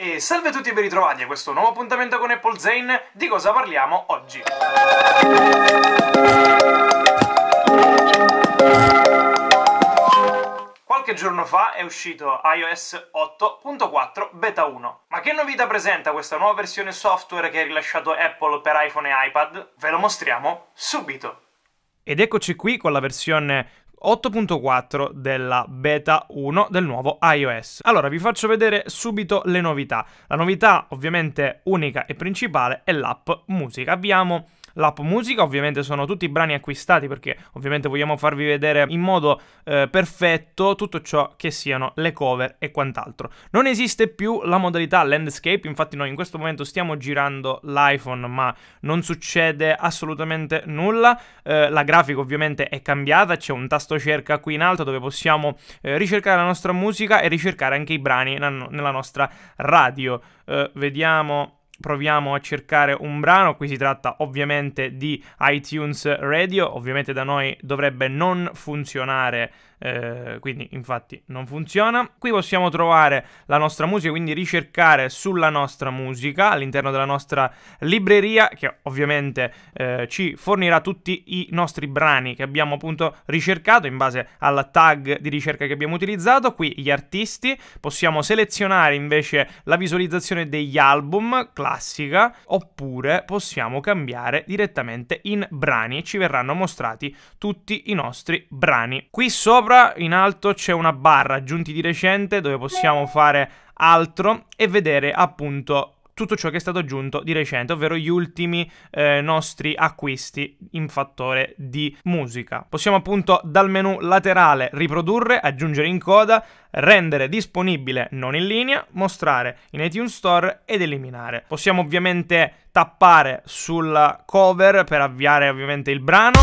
E salve a tutti e ben ritrovati a questo nuovo appuntamento con Apple Zane. Di cosa parliamo oggi? Qualche giorno fa è uscito iOS 8.4 Beta 1. Ma che novità presenta questa nuova versione software che ha rilasciato Apple per iPhone e iPad? Ve lo mostriamo subito. Ed eccoci qui con la versione 8.4 della beta 1 del nuovo iOS. Allora vi faccio vedere subito le novità. La novità ovviamente unica e principale è l'app musica. Abbiamo l'app musica, ovviamente sono tutti i brani acquistati perché ovviamente vogliamo farvi vedere in modo eh, perfetto tutto ciò che siano le cover e quant'altro. Non esiste più la modalità landscape, infatti noi in questo momento stiamo girando l'iPhone ma non succede assolutamente nulla, eh, la grafica ovviamente è cambiata, c'è un tasto cerca qui in alto dove possiamo eh, ricercare la nostra musica e ricercare anche i brani nella nostra radio. Eh, vediamo proviamo a cercare un brano, qui si tratta ovviamente di iTunes Radio, ovviamente da noi dovrebbe non funzionare, eh, quindi infatti non funziona. Qui possiamo trovare la nostra musica, quindi ricercare sulla nostra musica all'interno della nostra libreria che ovviamente eh, ci fornirà tutti i nostri brani che abbiamo appunto ricercato in base alla tag di ricerca che abbiamo utilizzato, qui gli artisti, possiamo selezionare invece la visualizzazione degli album, classici, classica oppure possiamo cambiare direttamente in brani e ci verranno mostrati tutti i nostri brani. Qui sopra in alto c'è una barra aggiunti di recente dove possiamo fare altro e vedere appunto tutto ciò che è stato aggiunto di recente, ovvero gli ultimi eh, nostri acquisti in fattore di musica. Possiamo appunto dal menu laterale riprodurre, aggiungere in coda, rendere disponibile non in linea, mostrare in iTunes Store ed eliminare. Possiamo ovviamente tappare sulla cover per avviare ovviamente il brano.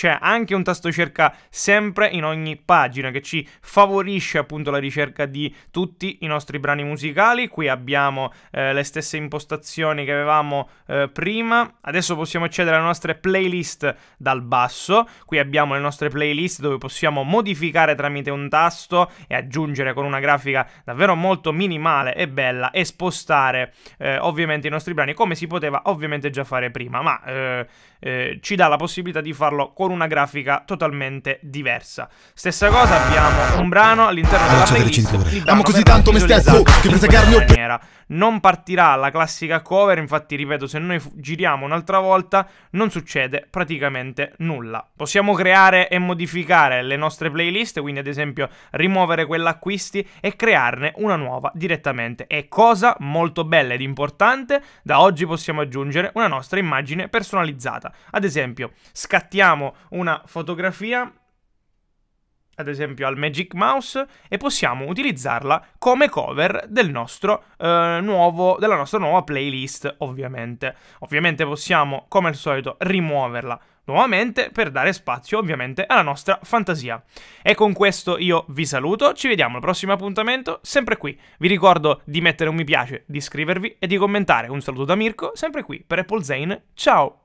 c'è anche un tasto cerca sempre in ogni pagina che ci favorisce appunto la ricerca di tutti i nostri brani musicali. Qui abbiamo eh, le stesse impostazioni che avevamo eh, prima. Adesso possiamo accedere alle nostre playlist dal basso. Qui abbiamo le nostre playlist dove possiamo modificare tramite un tasto e aggiungere con una grafica davvero molto minimale e bella e spostare eh, ovviamente i nostri brani come si poteva ovviamente già fare prima, ma eh, eh, ci dà la possibilità di farlo con con una grafica totalmente diversa. Stessa cosa, abbiamo un brano all'interno della playlist. Amo così tanto me stesso che per sacarmi maniera. Non partirà la classica cover, infatti ripeto, se noi giriamo un'altra volta non succede praticamente nulla. Possiamo creare e modificare le nostre playlist, quindi ad esempio rimuovere quell'acquisti e crearne una nuova direttamente. E cosa molto bella ed importante, da oggi possiamo aggiungere una nostra immagine personalizzata. Ad esempio, scattiamo una fotografia, ad esempio al Magic Mouse, e possiamo utilizzarla come cover del nostro, eh, nuovo, della nostra nuova playlist, ovviamente. Ovviamente possiamo, come al solito, rimuoverla nuovamente per dare spazio ovviamente alla nostra fantasia. E con questo io vi saluto, ci vediamo al prossimo appuntamento, sempre qui. Vi ricordo di mettere un mi piace, di iscrivervi e di commentare. Un saluto da Mirko, sempre qui per Apple Zane, ciao!